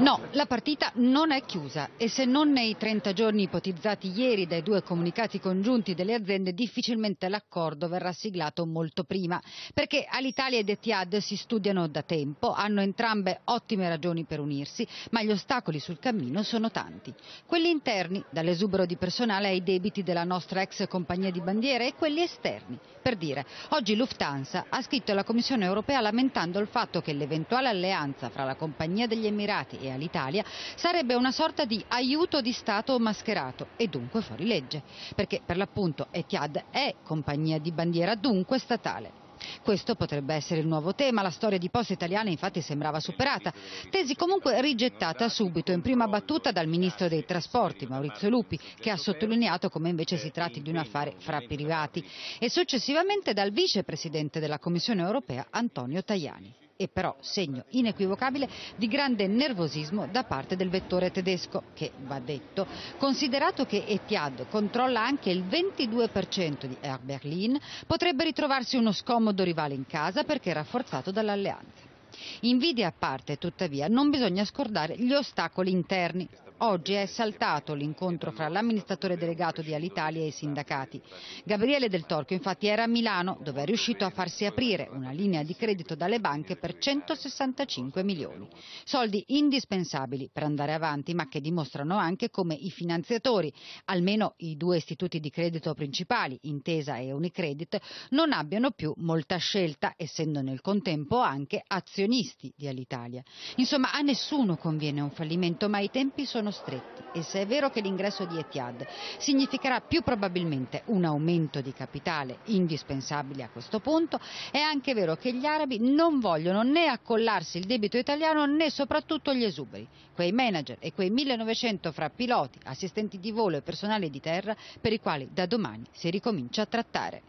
No, la partita non è chiusa e se non nei 30 giorni ipotizzati ieri dai due comunicati congiunti delle aziende, difficilmente l'accordo verrà siglato molto prima, perché Alitalia ed Etihad si studiano da tempo, hanno entrambe ottime ragioni per unirsi, ma gli ostacoli sul cammino sono tanti. Quelli interni, dall'esubero di personale ai debiti della nostra ex compagnia di bandiere e quelli esterni. Per dire, oggi Lufthansa ha scritto alla Commissione europea lamentando il fatto che l'eventuale alleanza fra la compagnia degli Emirati e e all'Italia sarebbe una sorta di aiuto di Stato mascherato e dunque fuori legge, perché per l'appunto Etihad è compagnia di bandiera dunque statale. Questo potrebbe essere il nuovo tema, la storia di Poste Italiane infatti sembrava superata, tesi comunque rigettata subito in prima battuta dal ministro dei trasporti Maurizio Lupi che ha sottolineato come invece si tratti di un affare fra privati e successivamente dal vicepresidente della Commissione europea Antonio Tajani e però segno inequivocabile di grande nervosismo da parte del vettore tedesco che, va detto, considerato che Etihad controlla anche il 22% di Air Berlin, potrebbe ritrovarsi uno scomodo rivale in casa perché rafforzato dall'alleanza. Invidia a parte, tuttavia, non bisogna scordare gli ostacoli interni. Oggi è saltato l'incontro fra l'amministratore delegato di Alitalia e i sindacati. Gabriele Del Torchio infatti era a Milano dove è riuscito a farsi aprire una linea di credito dalle banche per 165 milioni. Soldi indispensabili per andare avanti ma che dimostrano anche come i finanziatori, almeno i due istituti di credito principali, Intesa e Unicredit, non abbiano più molta scelta essendo nel contempo anche azionisti di Alitalia. Insomma a nessuno conviene un fallimento ma i tempi sono sono stretti e se è vero che l'ingresso di Etihad significherà più probabilmente un aumento di capitale indispensabile a questo punto, è anche vero che gli arabi non vogliono né accollarsi il debito italiano né soprattutto gli esuberi, quei manager e quei 1900 fra piloti, assistenti di volo e personale di terra per i quali da domani si ricomincia a trattare.